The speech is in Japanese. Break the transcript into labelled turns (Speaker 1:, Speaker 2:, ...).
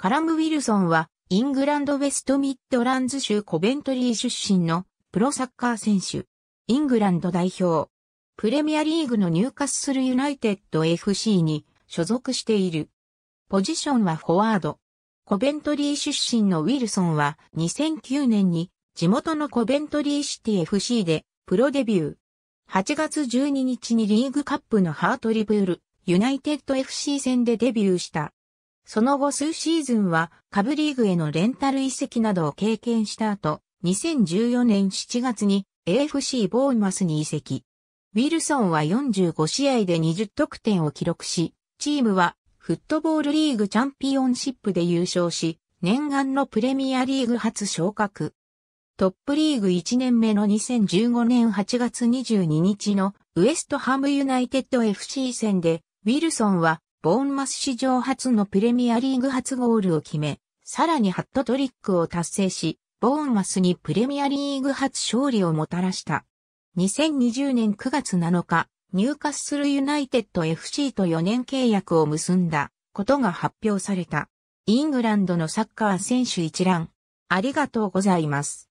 Speaker 1: カラム・ウィルソンは、イングランド・ウェスト・ミッドランズ州コベントリー出身のプロサッカー選手。イングランド代表。プレミアリーグの入荷するユナイテッド FC に所属している。ポジションはフォワード。コベントリー出身のウィルソンは2009年に地元のコベントリーシティ FC でプロデビュー。8月12日にリーグカップのハートリブールユナイテッド FC 戦でデビューした。その後数シーズンは下部リーグへのレンタル移籍などを経験した後、2014年7月に AFC ボーンマスに移籍。ウィルソンは45試合で20得点を記録し、チームはフットボールリーグチャンピオンシップで優勝し、念願のプレミアリーグ初昇格。トップリーグ1年目の2015年8月22日のウエストハムユナイテッド FC 戦で、ウィルソンはボーンマス史上初のプレミアリーグ初ゴールを決め、さらにハットトリックを達成し、ボーンマスにプレミアリーグ初勝利をもたらした。2020年9月7日、ニューカッスルユナイテッド FC と4年契約を結んだことが発表された。イングランドのサッカー選手一覧。ありがとうございます。